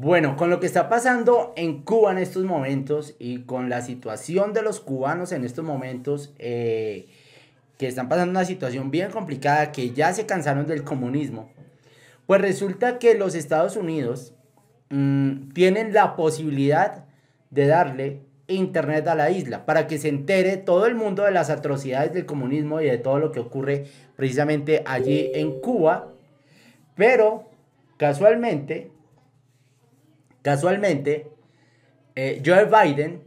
Bueno, con lo que está pasando en Cuba en estos momentos y con la situación de los cubanos en estos momentos, eh, que están pasando una situación bien complicada, que ya se cansaron del comunismo, pues resulta que los Estados Unidos mm, tienen la posibilidad de darle internet a la isla para que se entere todo el mundo de las atrocidades del comunismo y de todo lo que ocurre precisamente allí en Cuba, pero casualmente Casualmente, eh, Joe Biden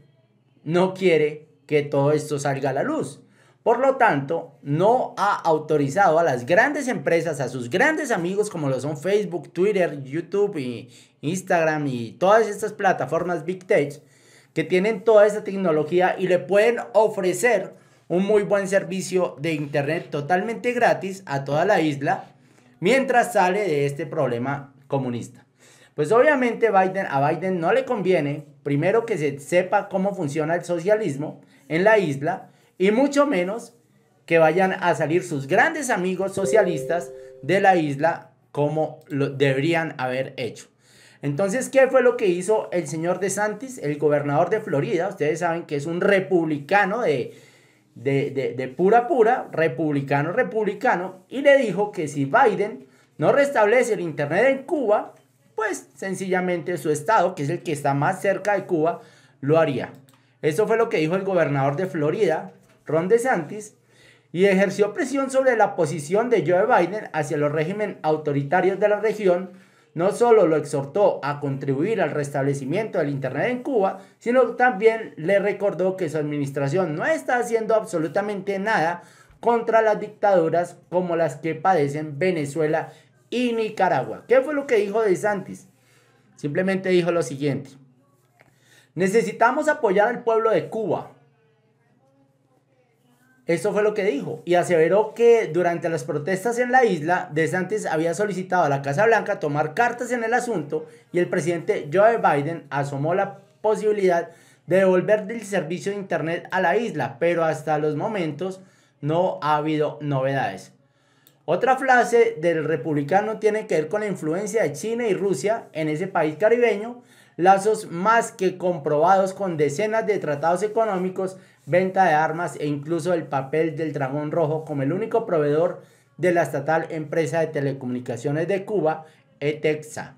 no quiere que todo esto salga a la luz. Por lo tanto, no ha autorizado a las grandes empresas, a sus grandes amigos como lo son Facebook, Twitter, YouTube y Instagram y todas estas plataformas Big Tech que tienen toda esta tecnología y le pueden ofrecer un muy buen servicio de internet totalmente gratis a toda la isla mientras sale de este problema comunista. Pues obviamente Biden, a Biden no le conviene, primero que se sepa cómo funciona el socialismo en la isla, y mucho menos que vayan a salir sus grandes amigos socialistas de la isla como lo deberían haber hecho. Entonces, ¿qué fue lo que hizo el señor DeSantis, el gobernador de Florida? Ustedes saben que es un republicano de, de, de, pura pura, republicano, republicano, y le dijo que si Biden no restablece el Internet en Cuba, pues sencillamente su estado, que es el que está más cerca de Cuba, lo haría. Eso fue lo que dijo el gobernador de Florida, Ron DeSantis, y ejerció presión sobre la posición de Joe Biden hacia los regímenes autoritarios de la región. No solo lo exhortó a contribuir al restablecimiento del Internet en Cuba, sino también le recordó que su administración no está haciendo absolutamente nada contra las dictaduras como las que padecen Venezuela y Nicaragua. ¿Qué fue lo que dijo De Santis? Simplemente dijo lo siguiente. Necesitamos apoyar al pueblo de Cuba. Eso fue lo que dijo y aseveró que durante las protestas en la isla, De Santis había solicitado a la Casa Blanca tomar cartas en el asunto y el presidente Joe Biden asomó la posibilidad de devolver el servicio de Internet a la isla, pero hasta los momentos no ha habido novedades. Otra frase del republicano tiene que ver con la influencia de China y Rusia en ese país caribeño, lazos más que comprobados con decenas de tratados económicos, venta de armas e incluso el papel del Dragón Rojo como el único proveedor de la estatal empresa de telecomunicaciones de Cuba, ETEXA.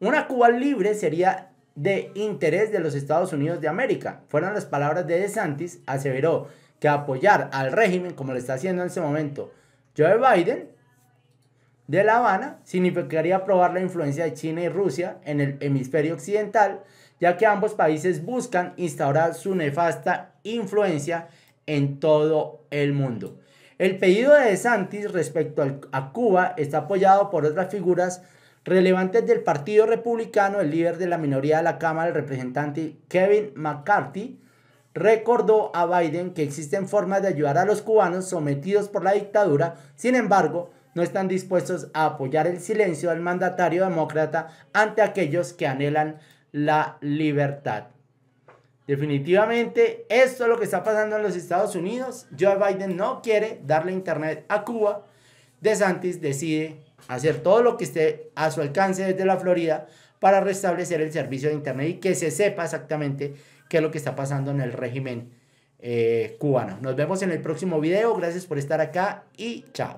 Una Cuba libre sería de interés de los Estados Unidos de América. Fueron las palabras de DeSantis, aseveró que apoyar al régimen como lo está haciendo en ese momento Joe Biden de La Habana significaría probar la influencia de China y Rusia en el hemisferio occidental, ya que ambos países buscan instaurar su nefasta influencia en todo el mundo. El pedido de Santis respecto a Cuba está apoyado por otras figuras relevantes del Partido Republicano, el líder de la minoría de la Cámara, el representante Kevin McCarthy, recordó a Biden que existen formas de ayudar a los cubanos sometidos por la dictadura, sin embargo, no están dispuestos a apoyar el silencio del mandatario demócrata ante aquellos que anhelan la libertad. Definitivamente, esto es lo que está pasando en los Estados Unidos. Joe Biden no quiere darle internet a Cuba. Santis decide hacer todo lo que esté a su alcance desde la Florida para restablecer el servicio de internet y que se sepa exactamente qué es lo que está pasando en el régimen eh, cubano. Nos vemos en el próximo video. Gracias por estar acá y chao.